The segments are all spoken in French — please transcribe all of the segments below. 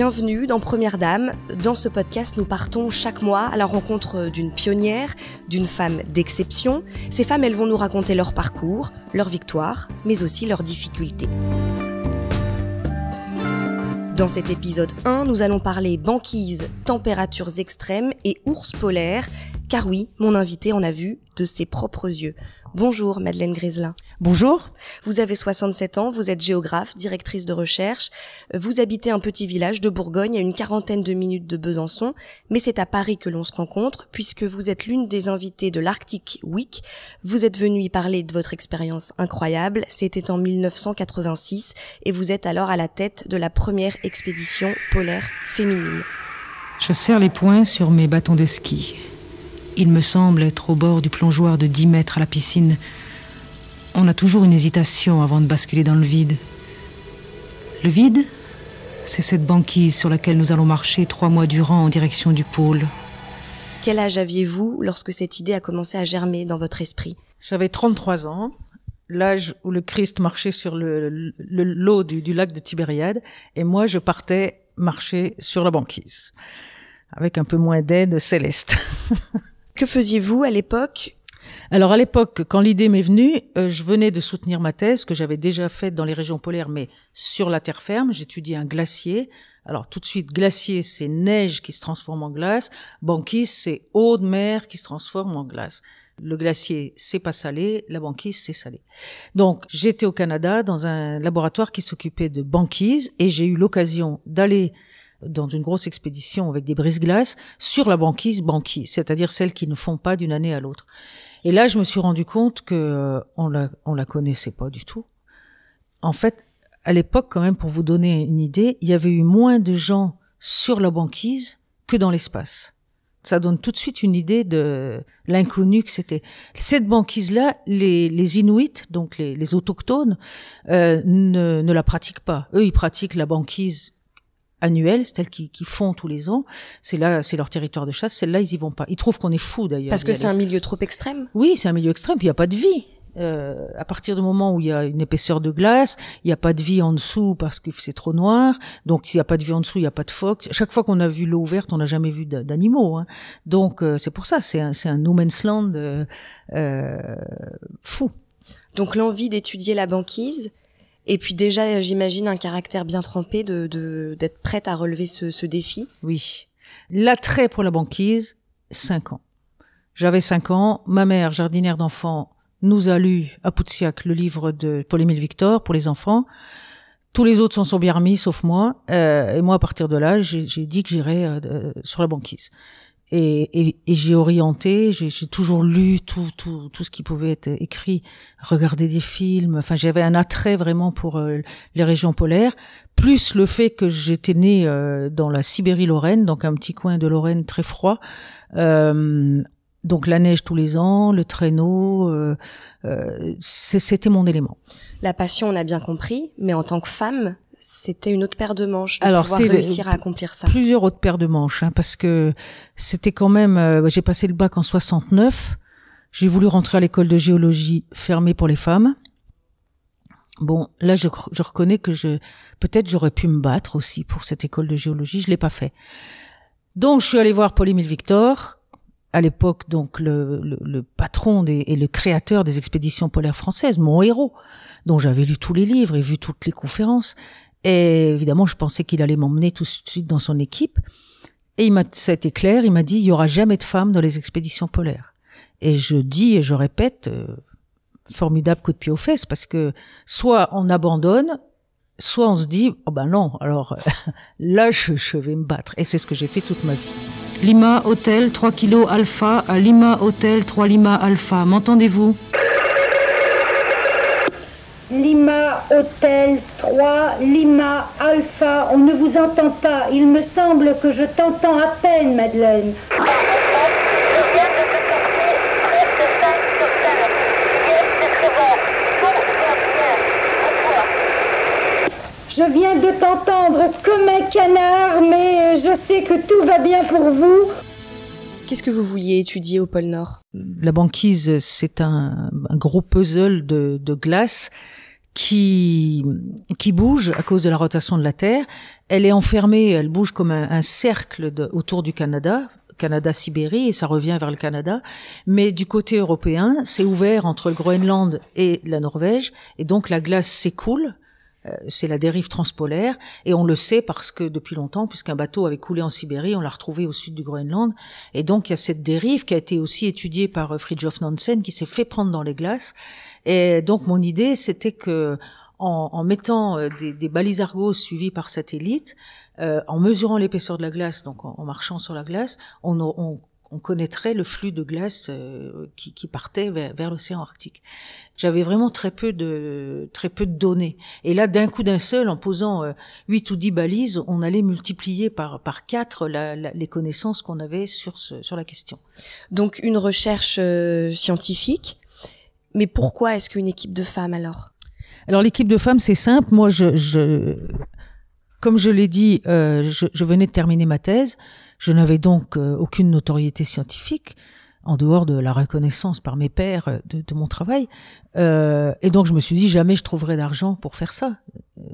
bienvenue dans Première Dame. Dans ce podcast, nous partons chaque mois à la rencontre d'une pionnière, d'une femme d'exception. Ces femmes, elles vont nous raconter leur parcours, leurs victoires, mais aussi leurs difficultés. Dans cet épisode 1, nous allons parler banquise, températures extrêmes et ours polaires, car oui, mon invité en a vu de ses propres yeux. Bonjour Madeleine Griselin. Bonjour. Vous avez 67 ans, vous êtes géographe, directrice de recherche. Vous habitez un petit village de Bourgogne à une quarantaine de minutes de Besançon, mais c'est à Paris que l'on se rencontre puisque vous êtes l'une des invitées de l'Arctic Week. Vous êtes venue y parler de votre expérience incroyable. C'était en 1986 et vous êtes alors à la tête de la première expédition polaire féminine. Je serre les poings sur mes bâtons de ski. Il me semble être au bord du plongeoir de 10 mètres à la piscine. On a toujours une hésitation avant de basculer dans le vide. Le vide, c'est cette banquise sur laquelle nous allons marcher trois mois durant en direction du pôle. Quel âge aviez-vous lorsque cette idée a commencé à germer dans votre esprit J'avais 33 ans, l'âge où le Christ marchait sur le, l'eau du, du, lac de Tibériade, et moi je partais marcher sur la banquise, avec un peu moins d'aide céleste. Que faisiez-vous à l'époque alors à l'époque, quand l'idée m'est venue, euh, je venais de soutenir ma thèse que j'avais déjà faite dans les régions polaires, mais sur la terre ferme. J'étudiais un glacier. Alors tout de suite, glacier, c'est neige qui se transforme en glace. Banquise, c'est eau de mer qui se transforme en glace. Le glacier, c'est pas salé. La banquise, c'est salé. Donc j'étais au Canada dans un laboratoire qui s'occupait de banquise et j'ai eu l'occasion d'aller dans une grosse expédition avec des brises glaces sur la banquise banquise, c'est-à-dire celles qui ne font pas d'une année à l'autre. Et là, je me suis rendu compte que euh, on la on la connaissait pas du tout. En fait, à l'époque, quand même, pour vous donner une idée, il y avait eu moins de gens sur la banquise que dans l'espace. Ça donne tout de suite une idée de l'inconnu que c'était. Cette banquise-là, les, Inuits, donc les, autochtones, euh, ne, ne la pratiquent pas. Eux, ils pratiquent la banquise annuelles, celles qui, qui font tous les ans. C'est là, c'est leur territoire de chasse. Celles-là, ils y vont pas. Ils trouvent qu'on est fou d'ailleurs. Parce que c'est un milieu trop extrême. Oui, c'est un milieu extrême. il n'y a pas de vie. Euh, à partir du moment où il y a une épaisseur de glace, il n'y a pas de vie en dessous parce que c'est trop noir. Donc s'il n'y a pas de vie en dessous, il n'y a pas de phoques. Chaque fois qu'on a vu l'eau ouverte, on n'a jamais vu d'animaux. Hein. Donc euh, c'est pour ça, c'est un, un no man's land euh, fou. Donc l'envie d'étudier la banquise, et puis déjà, euh, j'imagine un caractère bien trempé de d'être prête à relever ce, ce défi. Oui. L'attrait pour la banquise, 5 ans. J'avais 5 ans, ma mère, jardinière d'enfants, nous a lu à Poutsiac le livre de Paul-Émile Victor pour les enfants. Tous les autres s'en sont bien remis, sauf moi. Euh, et moi, à partir de là, j'ai dit que j'irais euh, sur la banquise et, et, j'ai orienté, j'ai toujours lu tout, tout, tout ce qui pouvait être écrit, regardé des films. Enfin, j'avais un attrait vraiment pour euh, les régions polaires, plus le fait que j'étais née euh, dans la Sibérie-Lorraine, donc un petit coin de Lorraine très froid. Euh, donc la neige tous les ans, le traîneau, euh, c'était mon élément. La passion, on a bien compris, mais en tant que femme, c'était une autre paire de manches de Alors, pouvoir réussir à accomplir ça. Plusieurs autres paires de manches, hein, parce que c'était quand même. Euh, j'ai passé le bac en 69. J'ai voulu rentrer à l'école de géologie fermée pour les femmes. Bon, là, je, je reconnais que je peut-être j'aurais pu me battre aussi pour cette école de géologie. Je l'ai pas fait. Donc, je suis allée voir Paul-Émile Victor, à l'époque donc le, le, patron et le créateur des expéditions polaires françaises, mon héros, dont j'avais lu tous les livres et vu toutes les conférences, et évidemment, je pensais qu'il allait m'emmener tout de suite dans son équipe. Et il m'a, ça a été clair, il m'a dit, il y aura jamais de femmes dans les expéditions polaires. Et je dis et je répète, euh, formidable coup de pied aux fesses, parce que soit on abandonne, soit on se dit, oh ben non, alors là, je, vais me battre. Et c'est ce que j'ai fait toute ma vie. Lima Hôtel 3 kg alpha à Lima Hôtel 3 Lima alpha. M'entendez-vous Lima Hotel 3, Lima Alpha, on ne vous entend pas. Il me semble que je t'entends à peine, Madeleine. Je viens de t'entendre comme un canard, mais je sais que tout va bien pour vous. Qu'est-ce que vous vouliez étudier au pôle Nord La banquise, c'est un, gros puzzle de, glace qui qui bouge à cause de la rotation de la Terre. Elle est enfermée, elle bouge comme un, cercle autour du Canada, Canada-Sibérie, et ça revient vers le Canada. Mais du côté européen, c'est ouvert entre le Groenland et la Norvège, et donc la glace s'écoule euh, c'est la dérive transpolaire, et on le sait parce que depuis longtemps, puisqu'un bateau avait coulé en Sibérie, on l'a retrouvé au sud du Groenland, et donc il y a cette dérive qui a été aussi étudiée par euh, Fridtjof Nansen, qui s'est fait prendre dans les glaces, et donc mon idée c'était que en, mettant euh, des, des balises Argos suivies par satellite, en mesurant l'épaisseur de la glace, donc en, marchant sur la glace, on on connaîtrait le flux de glace euh, qui, partait vers, l'océan Arctique. J'avais vraiment très peu de très peu de données. Et là, d'un coup d'un seul, en posant euh, huit 8 ou dix balises, on allait multiplier par par 4 les connaissances qu'on avait sur ce, sur la question. Donc une recherche euh, scientifique. Mais pourquoi est-ce qu'une équipe de femmes alors Alors l'équipe de femmes, c'est simple. Moi, je, comme je l'ai dit, je, je venais de terminer ma thèse. Je n'avais donc euh, aucune notoriété scientifique en dehors de la reconnaissance par mes pères euh, de, mon travail. Euh, et donc je me suis dit, jamais je trouverai d'argent pour faire ça.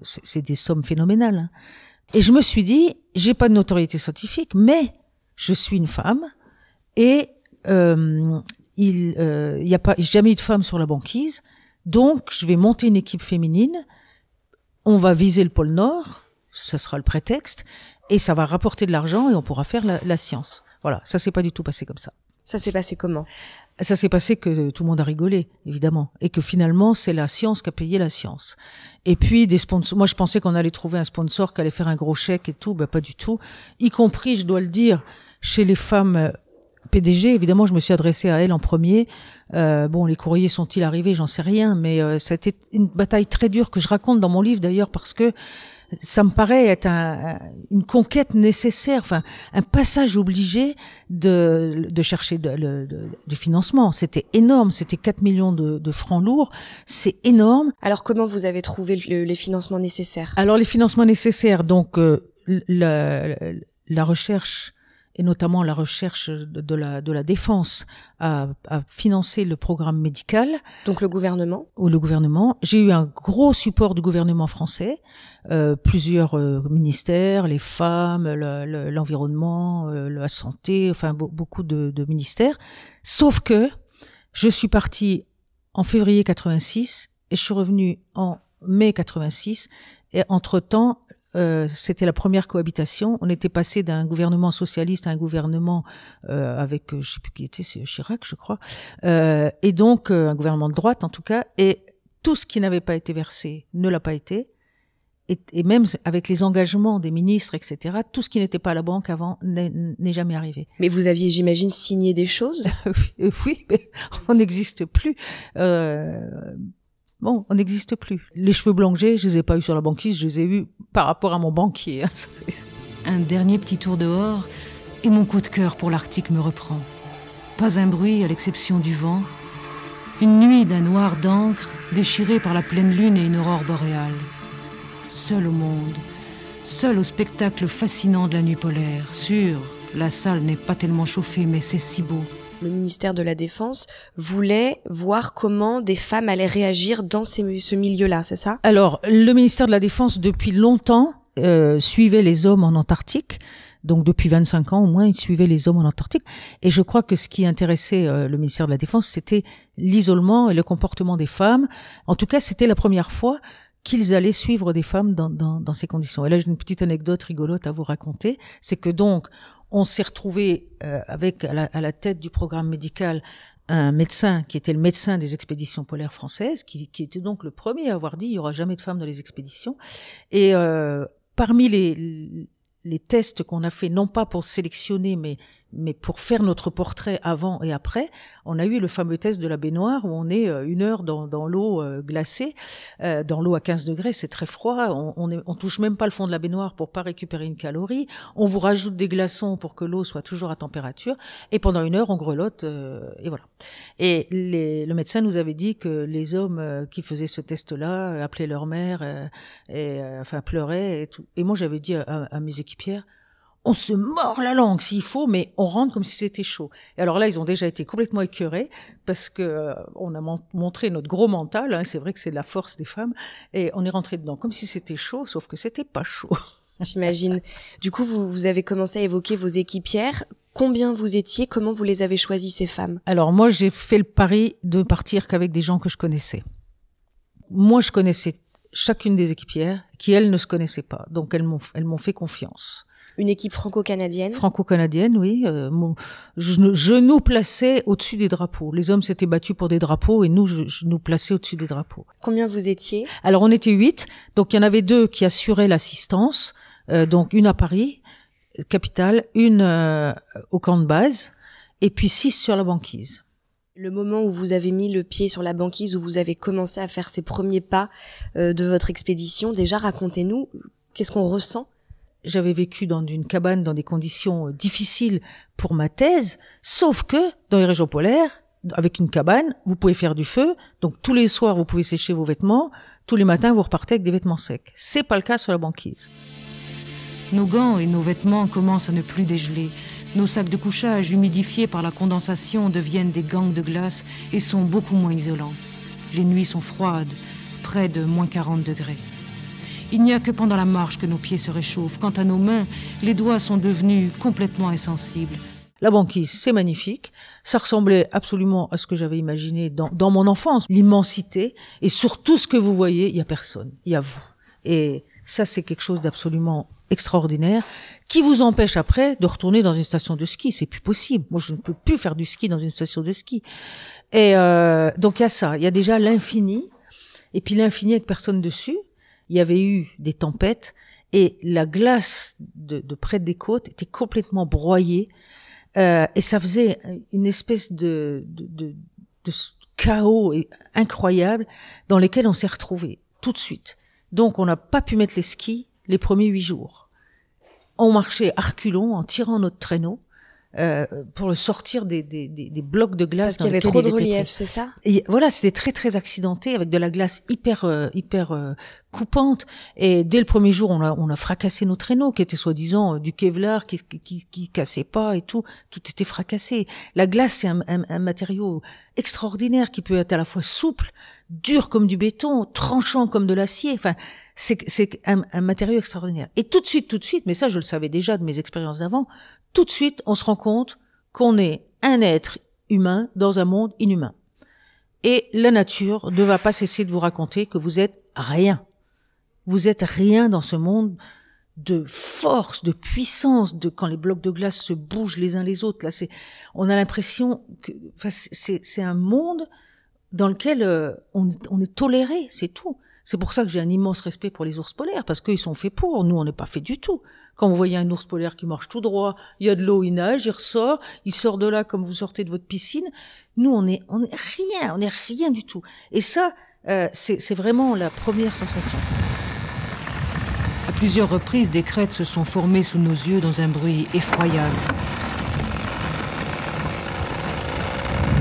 C'est des sommes phénoménales. Hein. Et je me suis dit, j'ai pas de notoriété scientifique, mais je suis une femme et euh, il n'y a pas jamais eu de femme sur la banquise, donc je vais monter une équipe féminine. On va viser le pôle Nord, ça sera le prétexte, et ça va rapporter de l'argent et on pourra faire la, science. Voilà, ça s'est pas du tout passé comme ça. Ça s'est passé comment ça s'est passé que tout le monde a rigolé, évidemment, et que finalement c'est la science qui a payé la science. Et puis des sponsors. Moi, je pensais qu'on allait trouver un sponsor qui allait faire un gros chèque et tout, ben, pas du tout. Y compris, je dois le dire, chez les femmes euh, PDG. Évidemment, je me suis adressée à elles en premier. Euh, bon, les courriers sont-ils arrivés J'en sais rien, mais c'était euh, une bataille très dure que je raconte dans mon livre d'ailleurs parce que ça me paraît être un, une conquête nécessaire, enfin un passage obligé de, de chercher du financement. C'était énorme, c'était 4 millions de, de francs lourds, c'est énorme. Alors comment vous avez trouvé les financements nécessaires Alors les financements nécessaires, donc euh, la, recherche et notamment la recherche de la, de la défense, a, financé le programme médical. Donc le gouvernement Ou le gouvernement. J'ai eu un gros support du gouvernement français, euh, plusieurs euh, ministères, les femmes, l'environnement, euh, la santé, enfin beaucoup de, de ministères. Sauf que je suis partie en février 86 et je suis revenue en mai 86 et entre-temps, euh, c'était la première cohabitation. On était passé d'un gouvernement socialiste à un gouvernement euh, avec, euh, je sais plus qui était, c'est Chirac, je crois, et donc un gouvernement de droite en tout cas. Et tout ce qui n'avait pas été versé ne l'a pas été. Et, même avec les engagements des ministres, etc., tout ce qui n'était pas à la banque avant n'est jamais arrivé. Mais vous aviez, j'imagine, signé des choses Oui, mais on n'existe plus. Bon, on n'existe plus. Les cheveux blancs je les ai pas eus sur la banquise, je les ai eus par rapport à mon banquier. un dernier petit tour dehors et mon coup de cœur pour l'Arctique me reprend. Pas un bruit à l'exception du vent. Une nuit d'un noir d'encre déchirée par la pleine lune et une aurore boréale. Seul au monde, seul au spectacle fascinant de la nuit polaire. Sûr, la salle n'est pas tellement chauffée, mais c'est si beau le ministère de la Défense voulait voir comment des femmes allaient réagir dans ce milieu-là, c'est ça Alors, le ministère de la Défense, depuis longtemps, euh, suivait les hommes en Antarctique. Donc depuis 25 ans au moins, il suivait les hommes en Antarctique. Et je crois que ce qui intéressait euh, le ministère de la Défense, c'était l'isolement et le comportement des femmes. En tout cas, c'était la première fois qu'ils allaient suivre des femmes dans, dans, ces conditions. Et là, j'ai une petite anecdote rigolote à vous raconter. C'est que donc, on s'est retrouvé euh, avec à la, tête du programme médical un médecin qui était le médecin des expéditions polaires françaises, qui, était donc le premier à avoir dit il y aura jamais de femmes dans les expéditions. Et euh, parmi les, les tests qu'on a fait, non pas pour sélectionner, mais mais pour faire notre portrait avant et après, on a eu le fameux test de la baignoire où on est euh, une heure dans, l'eau euh, glacée, euh, dans l'eau à 15 degrés, c'est très froid, on, on, touche même pas le fond de la baignoire pour pas récupérer une calorie, on vous rajoute des glaçons pour que l'eau soit toujours à température, et pendant une heure on grelotte, et voilà. Et le médecin nous avait dit que les hommes qui faisaient ce test-là appelaient leur mère, et, enfin pleuraient, et, tout. et moi j'avais dit à, à mes équipières, on se mord la langue s'il faut, mais on rentre comme si c'était chaud. Et alors là, ils ont déjà été complètement écœurés parce que euh, on a montré notre gros mental. Hein. c'est vrai que c'est de la force des femmes, et on est rentré dedans comme si c'était chaud, sauf que c'était pas chaud. J'imagine. Du coup, vous, vous avez commencé à évoquer vos équipières. Combien vous étiez Comment vous les avez choisies ces femmes Alors moi, j'ai fait le pari de partir qu'avec des gens que je connaissais. Moi, je connaissais chacune des équipières qui, elles, ne se connaissaient pas. Donc, elles m'ont, elles m'ont fait confiance. Une équipe franco-canadienne Franco-canadienne, oui. Euh, je, nous plaçais au-dessus des drapeaux. Les hommes s'étaient battus pour des drapeaux et nous, je, nous plaçais au-dessus des drapeaux. Combien vous étiez Alors, on était huit. Donc, il y en avait deux qui assuraient l'assistance. Euh, donc, une à Paris, capitale, une euh, au camp de base, et puis six sur la banquise. Le moment où vous avez mis le pied sur la banquise, où vous avez commencé à faire ces premiers pas euh, de votre expédition, déjà racontez-nous qu'est-ce qu'on ressent j'avais vécu dans une cabane dans des conditions euh, difficiles pour ma thèse, sauf que dans les régions polaires, avec une cabane, vous pouvez faire du feu, donc tous les soirs vous pouvez sécher vos vêtements, tous les matins vous repartez avec des vêtements secs. C'est pas le cas sur la banquise. Nos gants et nos vêtements commencent à ne plus dégeler. Nos sacs de couchage, humidifiés par la condensation, deviennent des gangs de glace et sont beaucoup moins isolants. Les nuits sont froides, près de moins 40 degrés. Il n'y a que pendant la marche que nos pieds se réchauffent. Quant à nos mains, les doigts sont devenus complètement insensibles. La banquise, c'est magnifique. Ça ressemblait absolument à ce que j'avais imaginé dans, mon enfance. L'immensité. Et sur tout ce que vous voyez, il n'y a personne. Il y a vous. Et ça, c'est quelque chose d'absolument extraordinaire qui vous empêche après de retourner dans une station de ski. C'est plus possible. Moi, je ne peux plus faire du ski dans une station de ski. Et euh, donc il y a ça. Il y a déjà l'infini, et puis l'infini avec personne dessus. Il y avait eu des tempêtes et la glace de, de près des côtes était complètement broyée euh, et ça faisait une espèce de, de, de chaos incroyable dans lequel on s'est retrouvé tout de suite. Donc on n'a pas pu mettre les skis les premiers huit jours. On marchait à en tirant notre traîneau, euh, pour le sortir des, des, blocs de glace. Parce qu'il y avait trop de relief, c'est ça et Voilà, c'était très très accidenté, avec de la glace hyper euh, hyper euh, coupante. Et dès le premier jour, on a, on a fracassé nos traîneaux, qui étaient soi-disant du Kevlar, qui, qui, qui, cassait pas et tout. Tout était fracassé. La glace, c'est un matériau extraordinaire qui peut être à la fois souple, dur comme du béton, tranchant comme de l'acier. Enfin, c'est un, un matériau extraordinaire. Et tout de suite, tout de suite, mais ça je le savais déjà de mes expériences d'avant, tout de suite on se rend compte qu'on est un être humain dans un monde inhumain. Et la nature ne va pas cesser de vous raconter que vous êtes rien. Vous êtes rien dans ce monde de force, de puissance, de quand les blocs de glace se bougent les uns les autres. Là, c'est, on a l'impression que, enfin, c'est un monde dans lequel euh, on, on, est toléré, c'est tout. C'est pour ça que j'ai un immense respect pour les ours polaires, parce qu'ils sont faits pour, nous on n'est pas faits du tout. Quand vous voyez un ours polaire qui marche tout droit, il y a de l'eau, il nage, il ressort, il sort de là comme vous sortez de votre piscine, nous on est, on est rien, on est rien du tout. Et ça, euh, c'est vraiment la première sensation. À plusieurs reprises, des crêtes se sont formées sous nos yeux dans un bruit effroyable.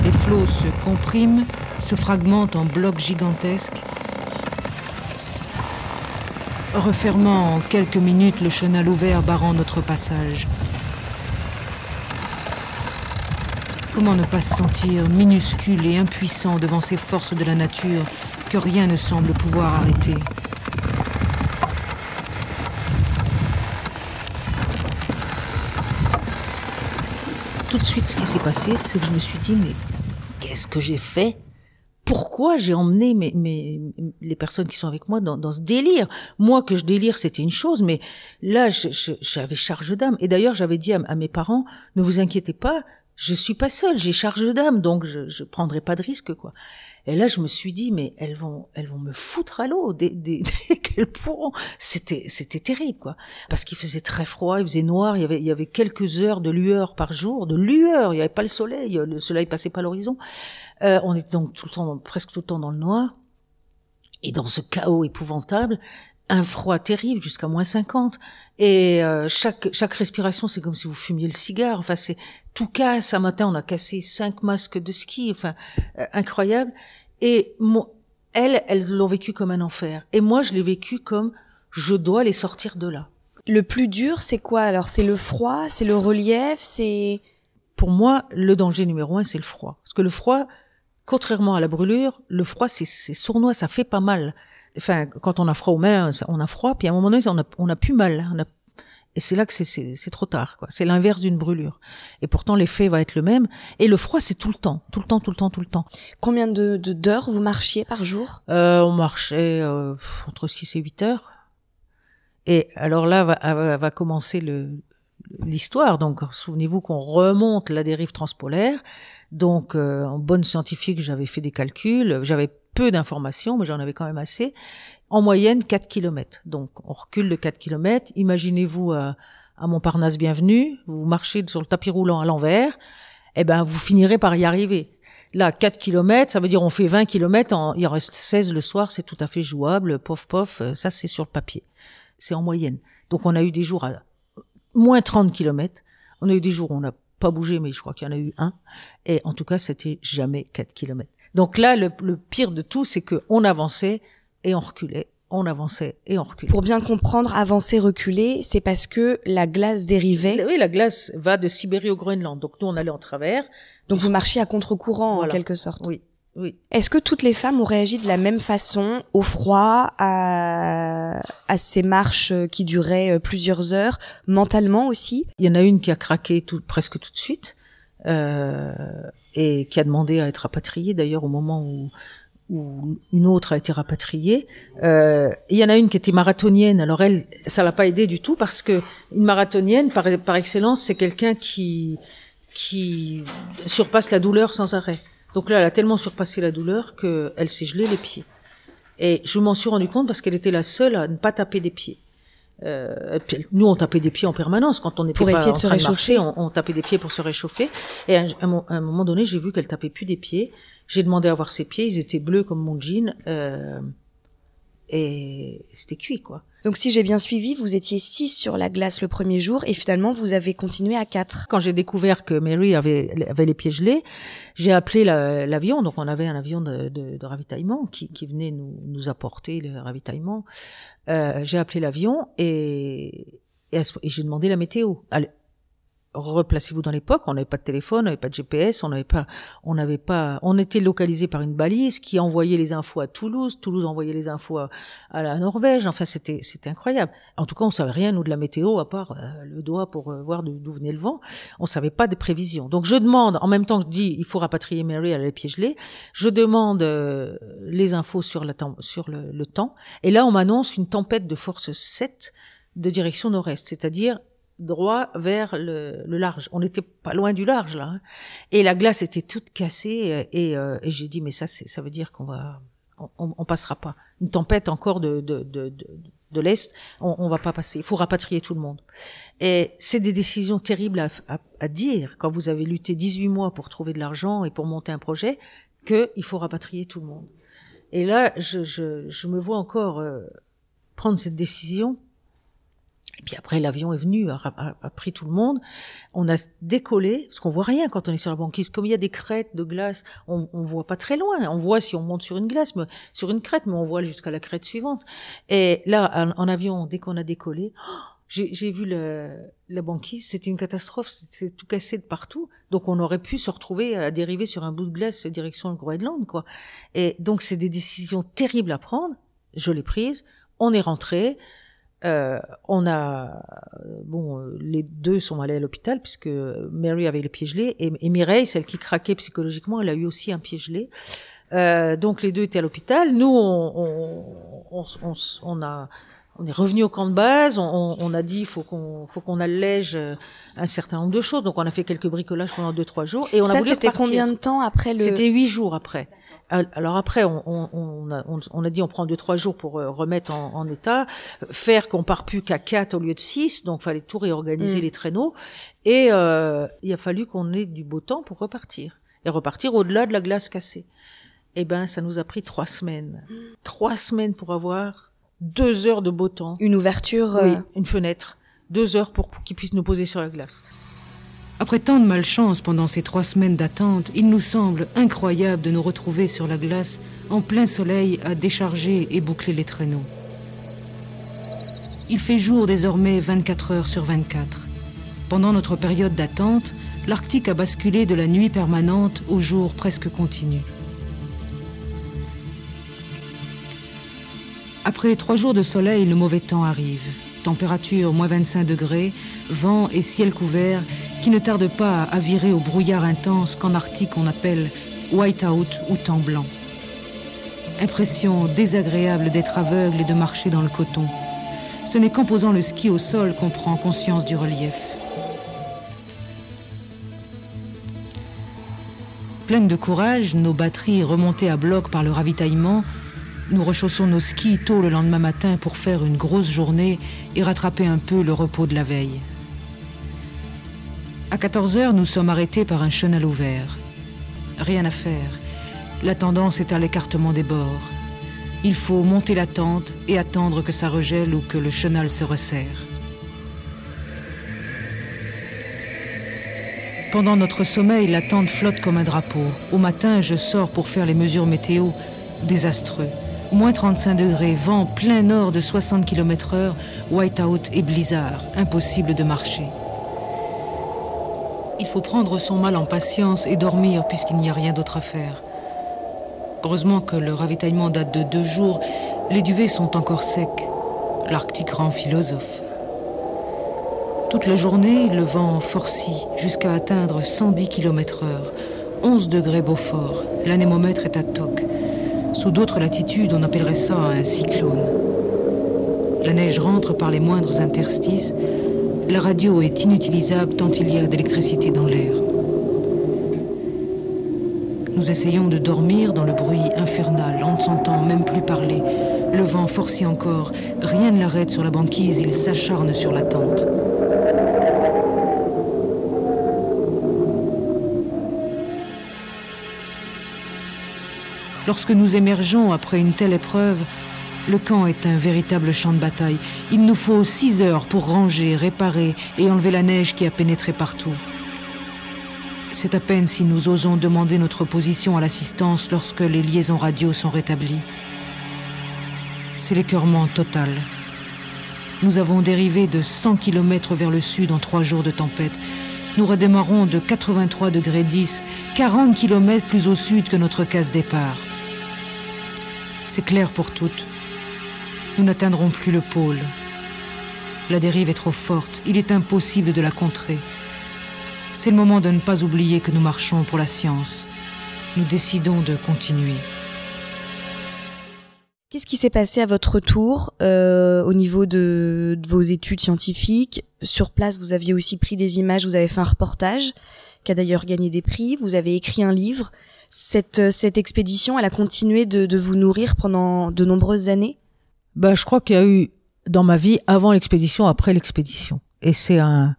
Les flots se compriment se fragmente en blocs gigantesques, refermant en quelques minutes le chenal ouvert barrant notre passage. Comment ne pas se sentir minuscule et impuissant devant ces forces de la nature que rien ne semble pouvoir arrêter Tout de suite, ce qui s'est passé, c'est que je me suis dit, mais qu'est-ce que j'ai fait pourquoi j'ai emmené mes, mes, les personnes qui sont avec moi dans, ce délire. Moi, que je délire, c'était une chose, mais là, j'avais charge d'âme. Et d'ailleurs, j'avais dit à, mes parents, ne vous inquiétez pas, je suis pas seule, j'ai charge d'âme, donc je, ne prendrai pas de risque, quoi. Et là, je me suis dit, mais elles vont, elles vont me foutre à l'eau des, des, qu'elles pourront. C'était, c'était terrible, quoi. Parce qu'il faisait très froid, il faisait noir, il y avait, il y avait quelques heures de lueur par jour, de lueur. Il n'y avait pas le soleil, euh, le soleil passait pas l'horizon. Euh, on était donc tout le temps, presque tout le temps dans le noir. Et dans ce chaos épouvantable, un froid terrible jusqu'à moins 50 et euh, chaque chaque respiration c'est comme si vous fumiez le cigare enfin c'est tout cas, ce matin, on a cassé cinq masques de ski, enfin, euh, incroyable. Et mon, elles, elles l'ont vécu comme un enfer. Et moi, je l'ai vécu comme je dois les sortir de là. Le plus dur, c'est quoi alors C'est le froid, c'est le relief, c'est... Pour moi, le danger numéro un, c'est le froid. Parce que le froid, contrairement à la brûlure, le froid, c'est sournois, ça fait pas mal. Enfin, quand on a froid aux mains, on a froid, puis à un moment donné, on a, on a plus mal, hein, on et c'est là que c'est trop tard, quoi. C'est l'inverse d'une brûlure. Et pourtant, l'effet va être le même. Et le froid, c'est tout le temps, tout le temps, tout le temps, tout le temps. Combien de d'heures vous marchiez par jour euh, On marchait euh, entre 6 et 8 heures. Et alors là, va, va, commencer le, l'histoire. Donc, souvenez-vous qu'on remonte la dérive transpolaire. Donc, euh, en bonne scientifique, j'avais fait des calculs. J'avais peu d'informations, mais j'en avais quand même assez. En moyenne, 4 km. Donc, on recule de 4 km. Imaginez-vous euh, à, Montparnasse Bienvenue, vous marchez sur le tapis roulant à l'envers, et eh ben, vous finirez par y arriver. Là, 4 km, ça veut dire on fait 20 km, il en reste 16 le soir, c'est tout à fait jouable, pof, pof, euh, ça c'est sur le papier. C'est en moyenne. Donc on a eu des jours à moins 30 km, on a eu des jours où on n'a pas bougé, mais je crois qu'il y en a eu un, et en tout cas, c'était jamais 4 km. Donc là, le, pire de tout, c'est que on avançait et on reculait. On avançait et on reculait. Pour bien comprendre, avancer, reculer, c'est parce que la glace dérivait. Oui, la glace va de Sibérie au Groenland. Donc nous, on allait en travers. Donc vous marchiez à contre-courant, en quelque sorte. Oui, oui. Est-ce que toutes les femmes ont réagi de la même façon au froid, à, ces marches qui duraient euh, plusieurs heures, mentalement aussi Il y en a une qui a craqué presque tout de suite. Euh, et qui a demandé à être rapatriée d'ailleurs au moment où où une autre a été rapatriée. Euh, il y en a une qui était marathonienne. Alors elle, ça l'a pas aidée du tout parce que une marathonienne, par, par excellence, c'est quelqu'un qui qui surpasse la douleur sans arrêt. Donc là, elle a tellement surpassé la douleur qu'elle s'est gelée les pieds. Et je m'en suis rendu compte parce qu'elle était la seule à ne pas taper des pieds. Euh, nous, on tapait des pieds en permanence quand on était pour pas essayer de en se train réchauffer. De on, tapait des pieds pour se réchauffer. Et à, un moment donné, j'ai vu qu'elle tapait plus des pieds. J'ai demandé à voir ses pieds. Ils étaient bleus comme mon jean. Euh, et c'était cuit quoi. Donc si j'ai bien suivi, vous étiez six sur la glace le premier jour et finalement vous avez continué à quatre. Quand j'ai découvert que Mary avait, avait les pieds gelés, j'ai appelé l'avion. donc on avait un avion de, ravitaillement qui, venait nous, apporter le ravitaillement. Euh, j'ai appelé l'avion et, j'ai demandé la météo replacez-vous dans l'époque, on n'avait pas de téléphone, on n'avait pas de GPS, on n'avait pas, on n'avait pas, on était localisé par une balise qui envoyait les infos à Toulouse, Toulouse envoyait les infos à, la Norvège. Enfin, c'était, c'était incroyable. En tout cas, on savait rien nous de la météo à part euh, le doigt pour euh, voir d'où venait le vent. On savait pas des prévisions. Donc je demande, en même temps que je dis, il faut rapatrier Mary, à les pieds Je demande euh, les infos sur sur le, le temps. Et là, on m'annonce une tempête de force 7 de direction nord-est, c'est-à-dire droit vers le, le large. On n'était pas loin du large là, hein. et la glace était toute cassée. Euh, et, euh, et j'ai dit mais ça, ça veut dire qu'on va, on, on, passera pas. Une tempête encore de, de, de, de l'Est, on, on, va pas passer. Il faut rapatrier tout le monde. Et c'est des décisions terribles à, à, dire quand vous avez lutté 18 mois pour trouver de l'argent et pour monter un projet, que il faut rapatrier tout le monde. Et là, je, je, je me vois encore euh, prendre cette décision et puis après, l'avion est venu, a, pris tout le monde. On a décollé, parce qu'on voit rien quand on est sur la banquise. Comme il y a des crêtes de glace, on, on voit pas très loin. On voit si on monte sur une glace, mais, sur une crête, mais on voit jusqu'à la crête suivante. Et là, en, avion, dès qu'on a décollé, oh, j'ai vu la, la banquise, c'était une catastrophe, c'est tout cassé de partout. Donc on aurait pu se retrouver à dériver sur un bout de glace direction le Groenland, quoi. Et donc c'est des décisions terribles à prendre. Je l'ai prise. On est rentré. Euh, on a, euh, bon, euh, les deux sont allés à l'hôpital puisque Mary avait le pied gelé et, Mireille, celle qui craquait psychologiquement, elle a eu aussi un pied gelé. donc les deux étaient à l'hôpital. Nous, on, on, a on est revenu au camp de base, on, a dit faut qu'on faut qu'on allège un certain nombre de choses, donc on a fait quelques bricolages pendant deux trois jours et on a voulu Ça c'était combien de temps après le C'était huit jours après. Alors après, on, a dit on prend deux trois jours pour euh, remettre en, état, faire qu'on part plus qu'à quatre au lieu de six, donc fallait tout réorganiser mm. les traîneaux et euh, il a fallu qu'on ait du beau temps pour repartir et repartir au-delà de la glace cassée. Eh ben, ça nous a pris trois semaines, mm. trois semaines pour avoir deux heures de beau temps, une ouverture, euh, une fenêtre, deux heures pour qu'ils puissent nous poser sur la glace. Après tant de malchance pendant ces trois semaines d'attente, il nous semble incroyable de nous retrouver sur la glace en plein soleil à décharger et boucler les traîneaux. Il fait jour désormais 24 heures sur 24. Pendant notre période d'attente, l'Arctique a basculé de la nuit permanente au jour presque continu. Après trois jours de soleil, le mauvais temps arrive. Température moins 25 degrés, vent et ciel couvert, qui ne tarde pas à virer au brouillard intense qu'en Arctique on appelle white-out ou temps blanc. Impression désagréable d'être aveugle et de marcher dans le coton. Ce n'est qu'en posant le ski au sol qu'on prend conscience du relief. Pleine de courage, nos batteries remontées à bloc par le ravitaillement, nous rechaussons nos skis tôt le lendemain matin pour faire une grosse journée et rattraper un peu le repos de la veille. À 14 heures, nous sommes arrêtés par un chenal ouvert. Rien à faire. La tendance est à l'écartement des bords. Il faut monter la tente et attendre que ça regèle ou que le chenal se resserre. Pendant notre sommeil, la tente flotte comme un drapeau. Au matin, je sors pour faire les mesures météo. Désastreux. Moins 35 degrés, vent plein nord de 60 km/h, whiteout et blizzard. Impossible de marcher. Il faut prendre son mal en patience et dormir puisqu'il n'y a rien d'autre à faire. Heureusement que le ravitaillement date de deux jours, les duvets sont encore secs. L'Arctique rend philosophe. Toute la journée, le vent forcit jusqu'à atteindre 110 km/h, 11 degrés Beaufort. L'anémomètre est à toc. Sous d'autres latitudes, on appellerait ça un cyclone. La neige rentre par les moindres interstices, la radio est inutilisable tant il y a d'électricité dans l'air. Nous essayons de dormir dans le bruit infernal. On ne s'entend même plus parler. Le vent forcit encore. Rien ne l'arrête sur la banquise. Il s'acharne sur la tente. Lorsque nous émergeons après une telle épreuve, le camp est un véritable champ de bataille. Il nous faut six heures pour ranger, réparer et enlever la neige qui a pénétré partout. C'est à peine si nous osons demander notre position à l'assistance lorsque les liaisons radio sont rétablies. C'est l'écœurement total. Nous avons dérivé de 100 km vers le sud en trois jours de tempête. Nous redémarrons de 83 degrés 10, 40 km plus au sud que notre case départ. C'est clair pour toutes nous n'atteindrons plus le pôle. La dérive est trop forte, il est impossible de la contrer. C'est le moment de ne pas oublier que nous marchons pour la science. Nous décidons de continuer. Qu'est-ce qui s'est passé à votre tour euh, au niveau de, vos études scientifiques Sur place, vous aviez aussi pris des images, vous avez fait un reportage qui a d'ailleurs gagné des prix, vous avez écrit un livre. Cette, cette expédition, elle a continué de vous nourrir pendant de nombreuses années bah, je crois qu'il y a eu dans ma vie avant l'expédition, après l'expédition. Et c'est un,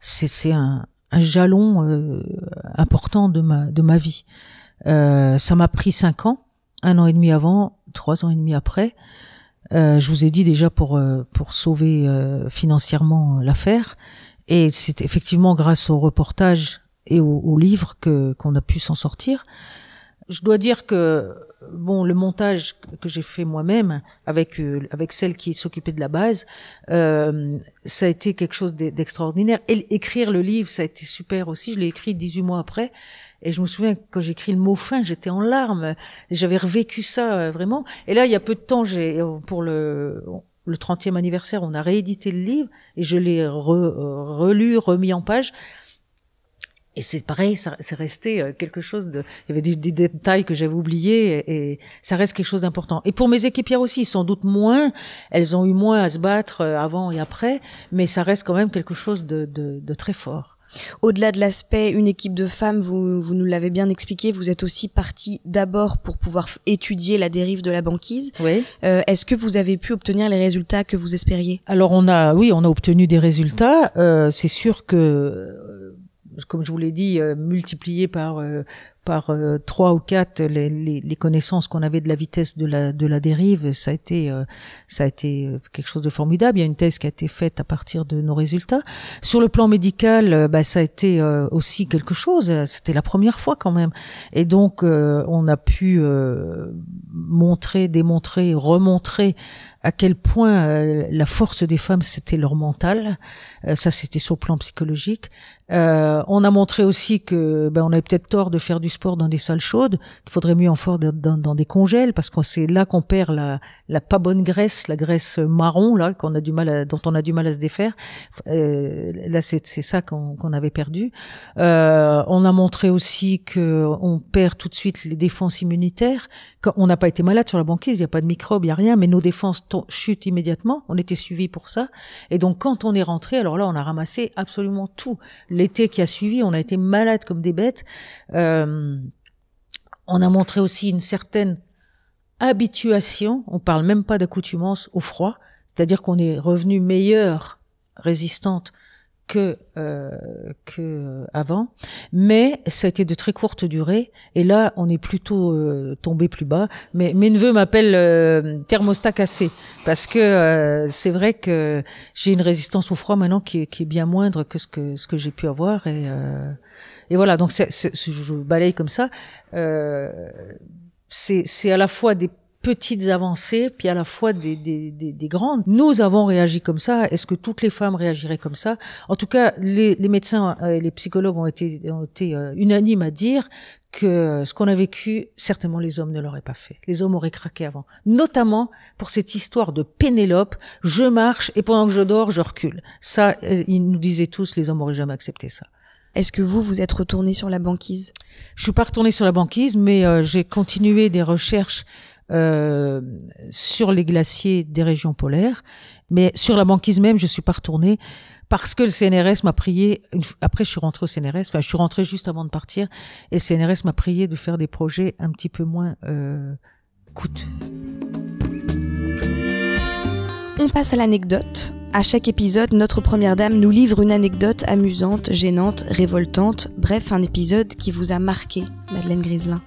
c'est, un, un, jalon euh, important de ma, de ma vie. Euh, ça m'a pris cinq ans, un an et demi avant, trois ans et demi après. Euh, je vous ai dit déjà pour euh, pour sauver euh, financièrement l'affaire. Et c'est effectivement grâce au reportage et au, au livre que qu'on a pu s'en sortir. Je dois dire que bon, le montage que j'ai fait moi-même avec euh, avec celle qui s'occupait de la base, euh, ça a été quelque chose d'extraordinaire. Et écrire le livre, ça a été super aussi. Je l'ai écrit 18 mois après. Et je me souviens quand j'écris le mot fin, j'étais en larmes. J'avais revécu ça euh, vraiment. Et là, il y a peu de temps, j'ai pour le le 30e anniversaire, on a réédité le livre et je l'ai relu, remis en page. Et c'est pareil, c'est resté euh, quelque chose de. Il y avait des, détails que j'avais oubliés, et, ça reste quelque chose d'important. Et pour mes équipières aussi, sans doute moins, elles ont eu moins à se battre euh, avant et après, mais ça reste quand même quelque chose de, de, de très fort. Au-delà de l'aspect une équipe de femmes, vous, vous nous l'avez bien expliqué, vous êtes aussi partie d'abord pour pouvoir étudier la dérive de la banquise. Oui. Euh, est-ce que vous avez pu obtenir les résultats que vous espériez Alors on a, oui, on a obtenu des résultats. C'est sûr que comme je vous l'ai dit, euh, multiplier par euh, par euh, trois ou quatre les, les, les connaissances qu'on avait de la vitesse de la de la dérive, ça a été euh, ça a été quelque chose de formidable. Il y a une thèse qui a été faite à partir de nos résultats. Sur le plan médical, bah, ça a été aussi quelque chose. C'était la première fois quand même, et donc on a pu montrer, démontrer, remontrer à quel point euh, la force des femmes c'était leur mental, euh, ça c'était sur le plan psychologique. Euh, on a montré aussi que ben, on avait peut-être tort de faire du sport dans des salles chaudes, qu'il faudrait mieux en faire dans, des congèles parce qu'on c'est là qu'on perd la, la pas bonne graisse, la graisse marron là qu'on a du mal dont on a du mal à se défaire. là c'est ça qu'on avait perdu. on a montré aussi que on perd tout de suite les défenses immunitaires on n'a pas été malade sur la banquise, il n'y a pas de microbes, il n'y a rien, mais nos défenses chutent immédiatement. On était suivis pour ça. Et donc, quand on est rentré, alors là, on a ramassé absolument tout. L'été qui a suivi, on a été malade comme des bêtes. Euh, on a montré aussi une certaine habituation, on parle même pas d'accoutumance au froid, c'est-à-dire qu'on est revenu meilleur, résistante que, euh, que euh, avant, mais ça a été de très courte durée. Et là, on est plutôt euh, tombé plus bas. Mais mes neveux m'appellent euh, thermostat cassé parce que euh, c'est vrai que j'ai une résistance au froid maintenant qui est, qui est bien moindre que ce que ce que j'ai pu avoir. Et, et voilà, donc c'est, je balaye comme ça. c'est à la fois des petites avancées, puis à la fois des, grandes. Nous avons réagi comme ça. Est-ce que toutes les femmes réagiraient comme ça En tout cas, les, médecins et les psychologues ont été, été euh, unanimes à dire que ce qu'on a vécu, certainement les hommes ne l'auraient pas fait. Les hommes auraient craqué avant. Notamment pour cette histoire de Pénélope, je marche et pendant que je dors, je recule. Ça, euh, ils nous disaient tous, les hommes n'auraient jamais accepté ça. Est-ce que vous, vous êtes retourné sur la banquise Je suis pas retournée sur la banquise, mais euh, j'ai continué des recherches euh, sur les glaciers des régions polaires, mais sur la banquise même, je suis pas retournée parce que le CNRS m'a prié. Après, je suis rentrée au CNRS. Enfin, je suis rentrée juste avant de partir, et le CNRS m'a prié de faire des projets un petit peu moins euh, coûteux. On passe à l'anecdote. À chaque épisode, notre première dame nous livre une anecdote amusante, gênante, révoltante, bref, un épisode qui vous a marqué, Madeleine Griselin.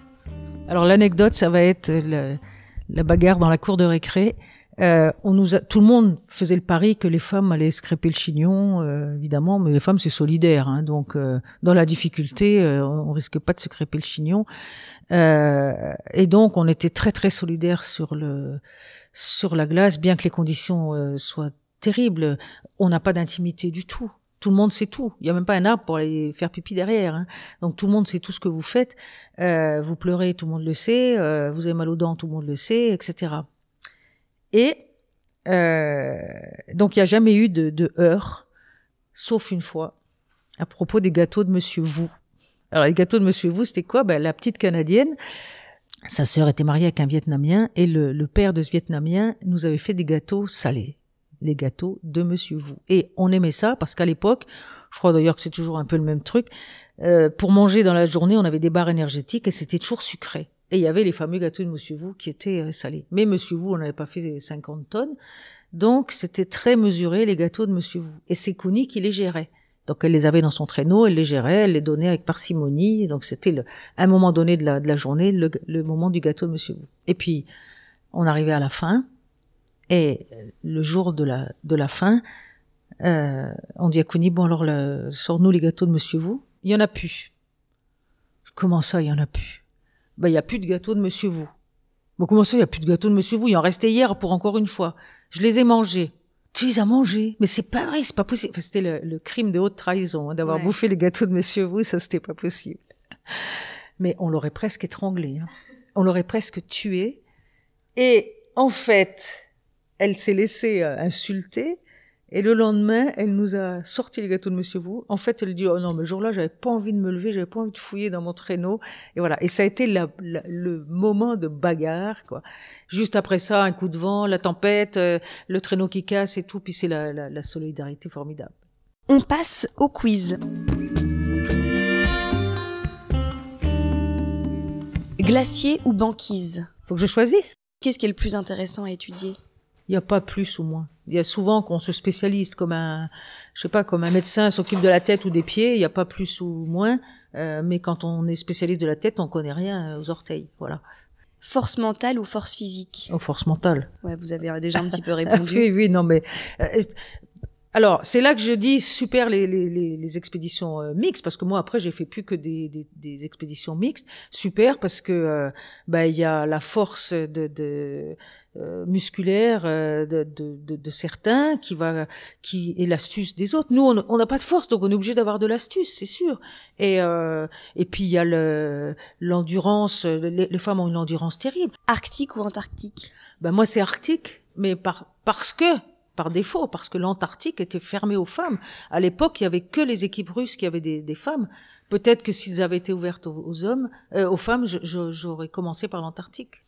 Alors l'anecdote, ça va être la, bagarre dans la cour de récré. Euh, on nous a, tout le monde faisait le pari que les femmes allaient scraper le chignon, euh, évidemment, mais les femmes c'est solidaire, hein. donc euh, dans la difficulté, on risque pas de se crêper le chignon. et donc on était très très solidaire sur le sur la glace, bien que les conditions soient terribles. On n'a pas d'intimité du tout tout le monde sait tout. Il n'y a même pas un arbre pour aller faire pipi derrière. Hein. Donc tout le monde sait tout ce que vous faites. Euh, vous pleurez, tout le monde le sait. Euh, vous avez mal aux dents, tout le monde le sait, etc. Et euh, donc il n'y a jamais eu de, de heurts, sauf une fois, à propos des gâteaux de Monsieur Vous. Alors les gâteaux de Monsieur Vous, c'était quoi ben, La petite Canadienne, sa sœur était mariée avec un Vietnamien, et le père de ce Vietnamien nous avait fait des gâteaux salés les gâteaux de Monsieur Vous. Et on aimait ça parce qu'à l'époque, je crois d'ailleurs que c'est toujours un peu le même truc, euh, pour manger dans la journée, on avait des barres énergétiques et c'était toujours sucré. Et il y avait les fameux gâteaux de Monsieur Vous qui étaient euh, salés. Mais Monsieur Vous, on n'avait pas fait 50 tonnes. Donc, c'était très mesuré, les gâteaux de Monsieur Vous. Et c'est Kouni qui les gérait. Donc, elle les avait dans son traîneau, elle les gérait, elle les donnait avec parcimonie. Donc, c'était un moment donné de la, journée, le, le, moment du gâteau de Monsieur Vous. Et puis, on arrivait à la fin. Et le jour de la, de la fin, euh, à bon alors, sors-nous les gâteaux de Monsieur vous. » Il y en a plus. Comment ça, il y en a plus Ben, il y a plus de gâteaux de Monsieur vous. Bon, comment ça, il y a plus de gâteaux de Monsieur vous Il en restait hier pour encore une fois. Je les ai mangés. Tu les as mangés Mais c'est pas vrai, c'est pas possible. c'était le, crime de haute trahison hein, d'avoir bouffé les gâteaux de Monsieur vous, ça c'était pas possible. Mais on l'aurait presque étranglé. Hein. On l'aurait presque tué. Et en fait, elle s'est laissée euh, insulter. Et le lendemain, elle nous a sorti les gâteaux de Monsieur Vous. En fait, elle dit Oh non, mais le jour-là, j'avais pas envie de me lever, j'avais pas envie de fouiller dans mon traîneau. Et voilà. Et ça a été le moment de bagarre, quoi. Juste après ça, un coup de vent, la tempête, euh, le traîneau qui casse et tout. Puis c'est la, la, solidarité formidable. On passe au quiz. Glacier ou banquise Faut que je choisisse. Qu'est-ce qui est le plus intéressant à étudier il n'y a pas plus ou moins. Il y a souvent qu'on se spécialise comme un, je sais pas, comme un médecin s'occupe de la tête ou des pieds. Il n'y a pas plus ou moins. Euh, mais quand on est spécialiste de la tête, on connaît rien aux orteils. Voilà. Force mentale ou force physique Oh, force mentale. Ouais, vous avez déjà un petit peu répondu. oui, oui, non, mais euh, alors, c'est là que je dis super les, les, expéditions euh, mixtes, parce que moi, après, j'ai fait plus que des, des, expéditions mixtes. Super, parce que euh, bah, il y a la force de, euh, musculaire de, de, certains qui va qui est l'astuce des autres. Nous, on n'a pas de force, donc on est obligé d'avoir de l'astuce, c'est sûr. Et et puis il y a le l'endurance. Les, femmes ont une endurance terrible. Arctique ou Antarctique Ben moi, c'est Arctique, mais par, parce que par défaut, parce que l'Antarctique était fermée aux femmes. À l'époque, il n'y avait que les équipes russes qui avaient des, femmes. Peut-être que s'ils avaient été ouvertes aux, hommes, euh, aux femmes, j'aurais commencé par l'Antarctique.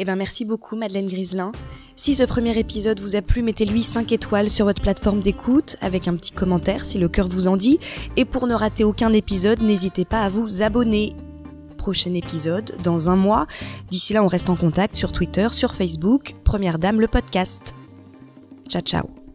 Eh bien, merci beaucoup, Madeleine Griselin. Si ce premier épisode vous a plu, mettez-lui 5 étoiles sur votre plateforme d'écoute, avec un petit commentaire si le cœur vous en dit. Et pour ne rater aucun épisode, n'hésitez pas à vous abonner. Prochain épisode dans un mois. D'ici là, on reste en contact sur Twitter, sur Facebook. Première Dame, le podcast. Ciao ciao